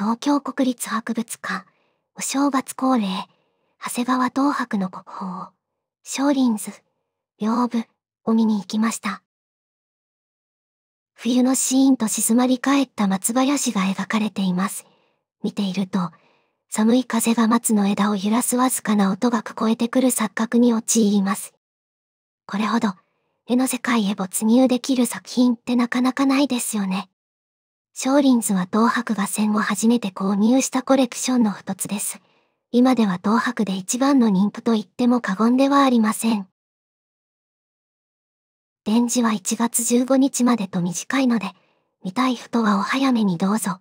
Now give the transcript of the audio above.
東京国立博物館、お正月恒例、長谷川東博の国宝、少林図、屏風を見に行きました。冬のシーンと静まり返った松林が描かれています。見ていると、寒い風が松の枝を揺らすわずかな音が聞こえてくる錯覚に陥ります。これほど、絵の世界へ没入できる作品ってなかなかないですよね。少林図は東博が戦後初めて購入したコレクションの一つです。今では東博で一番の人気と言っても過言ではありません。展示は1月15日までと短いので、見たい人はお早めにどうぞ。